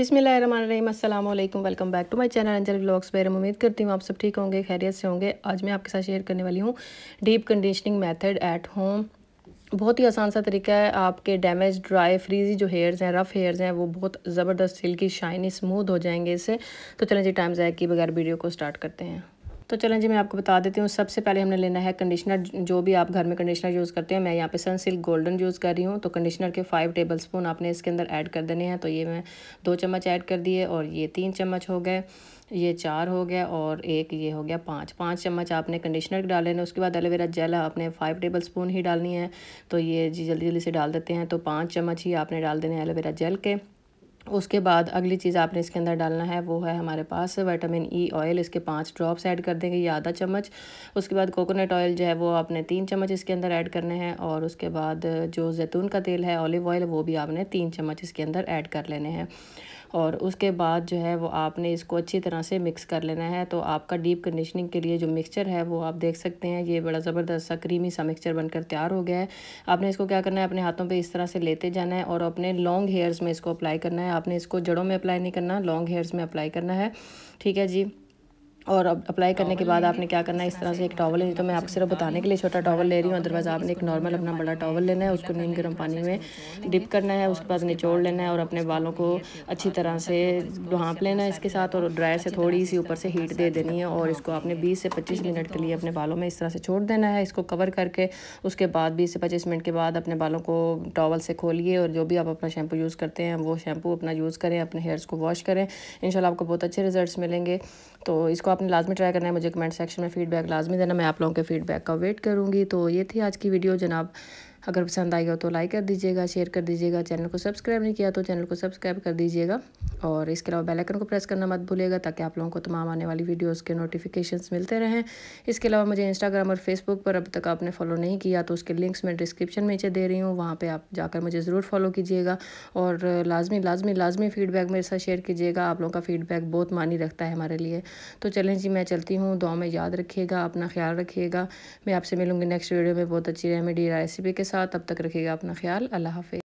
बिसमीम welcome back to my channel Anjal blogs पर उम्मीद करती हूँ आप सब ठीक होंगे खैरियत से होंगे आज मैं आपके साथ शेयर करने वाली हूँ deep conditioning method at home बहुत ही आसान सा तरीका है आपके डैमेज ड्राई फ्रीजी जो हेयर्स हैं रफ़ हेयर्स हैं वो बहुत ज़बरदस्त सिल्की शाइनी स्मूथ हो जाएंगे इससे तो चलें जी टाइम जाए कि बगैर वीडियो को स्टार्ट करते हैं तो चलें जी मैं आपको बता देती हूँ सबसे पहले हमने लेना है कंडीशनर जो भी आप घर में कंडीशनर यूज़ करते हैं मैं यहाँ पे सन सिल्क गोल्डन यूज़ कर रही हूँ तो कंडीशनर के फाइव टेबल स्पून आपने इसके अंदर ऐड कर देने हैं तो ये मैं दो चम्मच ऐड कर दिए और ये तीन चम्मच हो गए ये चार हो गया और एक ये हो गया पाँच पाँच चम्मच आपने कंडीशनर डाल लेना उसके बाद एलोवेरा जेल आपने फाइव टेबल स्पून ही डालनी है तो ये जी जल्दी जल्दी से डाल देते हैं तो पाँच चम्मच ही आपने डाल देने एलोवेरा जेल के उसके बाद अगली चीज़ आपने इसके अंदर डालना है वो है हमारे पास विटामिन ई ऑयल इसके पाँच ड्रॉप्स ऐड कर देंगे या आधा चम्मच उसके बाद कोकोनट ऑयल जो है वो आपने तीन चम्मच इसके अंदर ऐड करने हैं और उसके बाद जो जैतून का तेल है ऑलिव ऑयल वो भी आपने तीन चम्मच इसके अंदर ऐड कर लेने हैं और उसके बाद जो है वो आपने इसको अच्छी तरह से मिक्स कर लेना है तो आपका डीप कंडीशनिंग के लिए जो मिक्सचर है वो आप देख सकते हैं ये बड़ा ज़बरदस्त सा क्रीमी सा मिक्सचर बनकर तैयार हो गया है आपने इसको क्या करना है अपने हाथों पर इस तरह से लेते जाना है और अपने लॉन्ग हेयर्स में इसको अप्लाई करना है आपने इसको जड़ों में अप्लाई नहीं करना लॉन्ग हेयर्स में अप्लाई करना है ठीक है जी और अब अप्लाई करने के बाद आपने क्या करना है इस तरह से एक टॉवल लेनी तो मैं आपको सिर्फ बताने के लिए छोटा टॉवल ले रही हूँ अदरवाइज़ आपने एक नॉर्मल अपना बड़ा टॉवल लेना है उसको नीम गर्म पानी में डिप करना है उसके बाद निचोड़ लेना है और अपने बालों को अच्छी तरह से ढांप लेना है इसके साथ और ड्रायर से थोड़ी सी ऊपर से हीट दे देनी है और इसको आपने बीस से पच्चीस मिनट के लिए अपने बालों में इस तरह से छोड़ देना है इसको कवर करके उसके बाद बीस से पच्चीस मिनट के बाद अपने बालों को टॉवल से खोलिए और जो भी आप अपना शैम्पू यूज़ करते हैं वो शैम्पू अपना यूज़ करें अपने हेयर्स को वॉश करें इन आपको बहुत अच्छे रिजल्ट मिलेंगे तो इसको आपने लाजमी ट्राई करना है मुझे कमेंट सेक्शन में फीडबैक लाजमी देना मैं आप लोगों के फीडबैक का वेट करूँगी तो ये थी आज की वीडियो जनाब अगर पसंद आएगा तो लाइक कर दीजिएगा शेयर कर दीजिएगा चैनल को सब्सक्राइब नहीं किया तो चैनल को सब्सक्राइब कर दीजिएगा और इसके अलावा बेलाइकन को प्रेस करना मत भूलिएगा ताकि आप लोगों को तमाम आने वाली वीडियोज़ के नोटिफिकेशन मिलते रहें इसके अलावा मुझे इंस्टाग्राम और फेसबुक पर अब तक आपने फॉलो नहीं किया तो उसके लिंक्स मैं डिस्क्रिप्शन में नीचे दे रही हूँ वहाँ पर आप जाकर मुझे ज़रूर फॉलो कीजिएगा और लाजमी लाजमी लाजमी फीडबैक मेरे साथ शेयर कीजिएगा आप लोगों का फीडबैक बहुत मानी रखता है हमारे लिए तो चलें जी मैं चलती हूँ दुआ में याद रखिएगा अपना ख्याल रखिएगा मैं आपसे मिलूंगी नेक्स्ट वीडियो में बहुत अच्छी रेमेडी रेसिपी के साथ अब तक रखिएगा अपना ख्याल अल्लाह हाफि